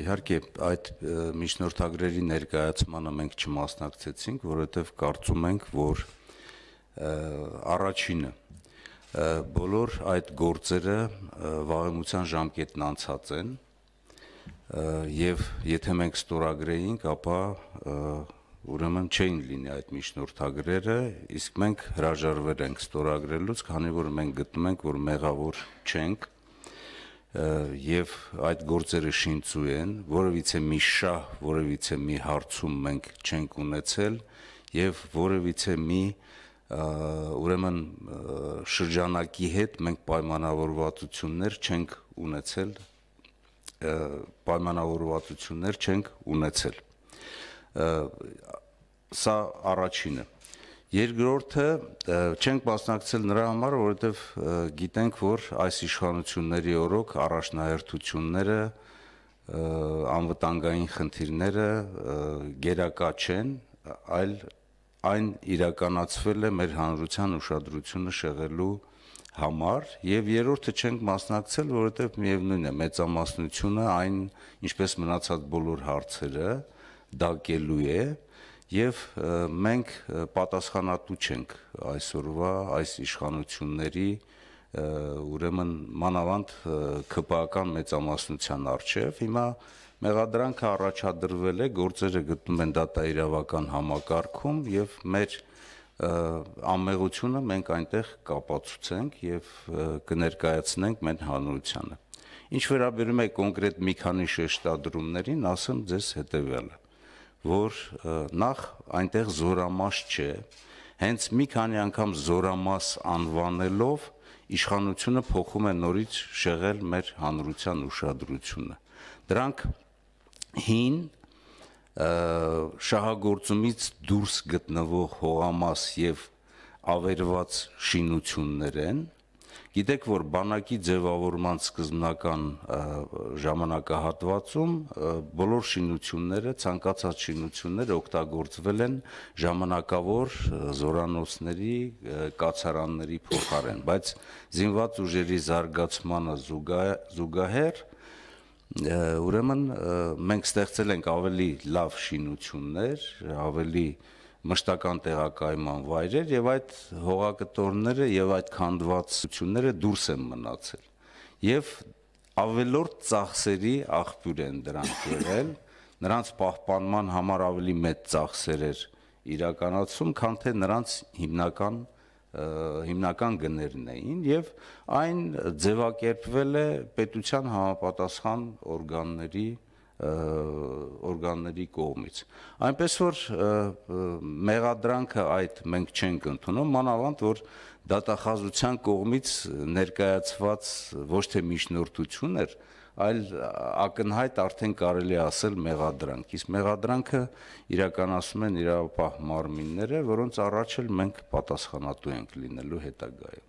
Իհարկե, այդ միջնորդագրերի ներկայացմանը մենք չմասնակցեցինք, որովհետև կարծում ենք, որ առաջինը բոլոր այդ գործերը վաղեմության ժամկետն անցած են եւ եթե մենք ստորագրեինք, ապա ուրեմն չէին լինի այդ միջնորդագրերը, իսկ մենք հրաժարվել ենք ստորագրելուց, քանի որ մենք գտնում ենք, որ մեղավոր չենք, եւ այդ գործերը շինծու են, որևիցե մի շահ, որևիցե մի հարցում մենք չենք ունեցել եւ որևիցե մի ուրեմն շրջանակի հետ մենք պայմանավորվածություններ չենք ունեցել, պայմանավորվածություններ չենք ունեցել։ Սա առաջինը։ Ա, Երկրորդը չենք մասնակցել նրա համար, որովհետև գիտենք, որ այս իշխանությունների օրոք առաջնահերթությունները անվտանգային խնդիրները գերակա չեն, այլ այն իրականացվել է մեր հանրության ուշադրությունը շեղելու համար եւ երրորդը չենք մասնակցել, որովհետեւ միևնույն է մեծամասնությունը այն, ինչպես մնացած բոլոր հարցերը, դակելու է, դա եւ մենք պատասխանատու չենք այսօրվա այս իշխանությունների ուրեմն մանավանդ քպական մեծամասնության արչեվ հիմա մեղադրանքը առաջադրվել է գործերը գտնում են դատաիրավական համակարգում եւ մեր ամեղությունը մենք այնտեղ կապացուցենք եւ կներկայացնենք մեր հանրությանը ինչ վերաբերում է կոնկրետ մի քանի շեշտադրումներին ասեմ ձեզ հետեւյալը որ նախ այնտեղ զորամաս չէ, հենց մի քանի անգամ զորամաս անվանելով իշխանությունը փոխում է նորից շեղել մեր հանրության ուշադրությունը։ Դրանք հին շահագործումից դուրս գտնվող հողամաս եւ ավերված շինություններ են, Գիտեք, որ բանակի ձևավորման սկզբնական ժամանակահատվածում բոլոր շինությունները, ցանկացած շինությունները օգտագործվել են ժամանակավոր զորանոցների, կացարանների փոխարեն, բայց զինված ուժերի զարգացմանը զուգահեռ ուրեմն մենք ստեղծել ենք ավելի լավ շինություններ, ավելի և, մշտական տեղակայման վայրեր եւ այդ հողակտորները եւ այդ քանդվածությունները դուրս են մնացել եւ ավելորդ ծախսերի աղբյուր են դրանք եղել նրանց պահպանման համար ավելի մեծ ծախսեր էր իրականացում քան թե նրանց հիմնական հիմնական գներն էին եւ այն ձևակերպվել է պետության համապատասխան օրգանների օրգանների կողմից։ Այնպես որ մեղադրանքը այդ մենք չենք ընդունում, մանավանդ որ դատախազության կողմից ներկայացված ոչ թե միջնորդություն էր, այլ ակնհայտ արդեն կարելի ասել մեղադրանք։ Իսկ մեղադրանքը իրականացում են իրավապահ մարմինները, որոնց առաջ էլ մենք պատասխանատու ենք լինելու հետագայում։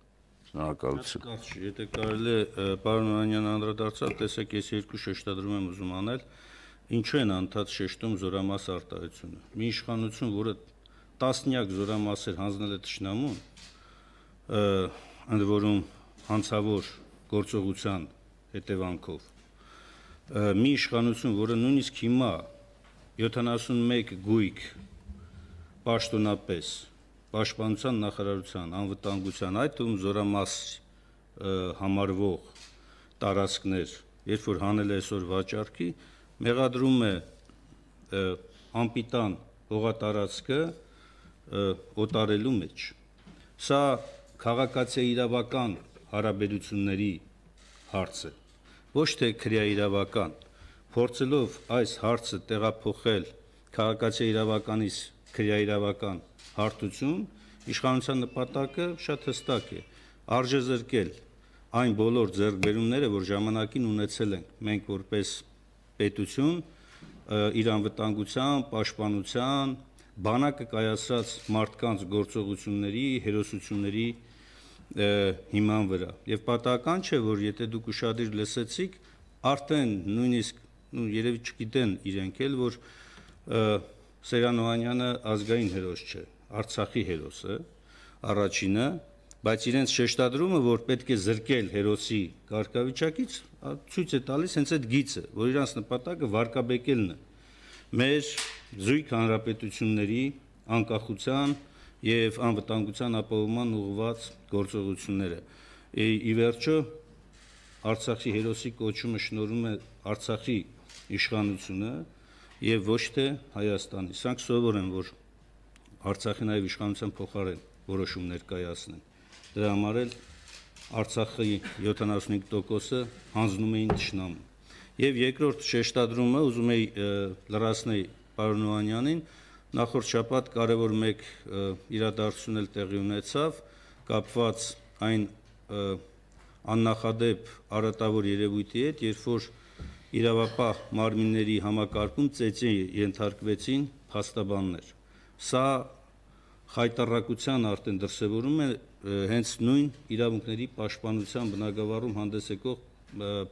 Շնորհակալություն։ Կարճ, եթե կարելի է պարոն Օրանյան անդրադարձավ, տեսեք, ես երկու շեշտադրում եմ ուզում անել։ Ինչու են անդադ շեշտում զորամաս արտահայտությունը։ Մի իշխանություն, որը տասնյակ զորամասեր հանձնել է ճշնամուն, ընդ որում հանցավոր գործողության հետևանքով։ Մի իշխանություն, որը նույնիսկ հիմա 71 գույք պաշտոնապես պաշտպանության նախարարության անվտանգության այդ ում զորամաս համարվող տարածքներ, երբ որ հանել է այսօր վաճառքի, մեղադրում է ամպիտան հողատարածքը օտարելու մեջ։ Սա քաղաքացիական իրավական հարաբերությունների հարց է, ոչ թե քրեաիրավական։ Փորձելով այս հարցը տեղափոխել քաղաքացիական իրավականից քրեաիրավական իրավական հարթություն, իշխանության նպատակը շատ հստակ է, արժե զրկել այն բոլոր ձեռքբերումները, որ ժամանակին ունեցել ենք, մենք որպես պետություն, իր անվտանգության, պաշտպանության, բանակը կայացած մարդկանց գործողությունների, հերոսությունների հիման վրա։ Եվ պատահական չէ, որ եթե դուք ուշադիր լսեցիք, արդեն նույնիսկ ու երևի չգիտեն իրենք էլ, որ Սերան Օհանյանը ազգային հերոս չէ։ Արցախի հերոսը, առաջինը, բայց իրենց շեշտադրումը, որ պետք է զրկել հերոսի կարգավիճակից, ցույց է տալիս հենց այդ գիծը, որ իրանց նպատակը վարկաբեկելն է։ Մեր զույգ հանրապետությունների անկախության եւ անվտանգության ապահովման ուղղված գործողությունները։ Ի վերջո Արցախի հերոսի կոչումը շնորհում է Արցախի իշխանությունը եւ ոչ թե Հայաստանի։ Սրանք սովոր են, որ Արցախի նաև իշխանության փոխարեն որոշումներ կայացնեն։ Դրա համար էլ Արցախի 75%-ը հանձնում էին ճշնամուն։ Եվ երկրորդ շեշտադրումը ուզում էի լրացնել պարոն Օանյանին, նախորդ շաբաթ կարևոր մեկ իրադարձություն էլ տեղի ունեցավ, կապված այն աննախադեպ արատավոր երևույթի հետ, երբ որ իրավապահ մարմինների համակարգում ծեծի ենթարկվեցին փաստաբաններ։ Սա խայտարակության արդեն դրսևորում է հենց նույն իրավունքների պաշտպանության բնագավառում հանդես եկող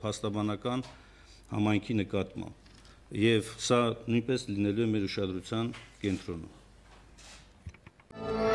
փաստաբանական համայնքի նկատմամբ եւ սա նույնպես լինելու է մեր ուշադրության կենտրոնում Thank you.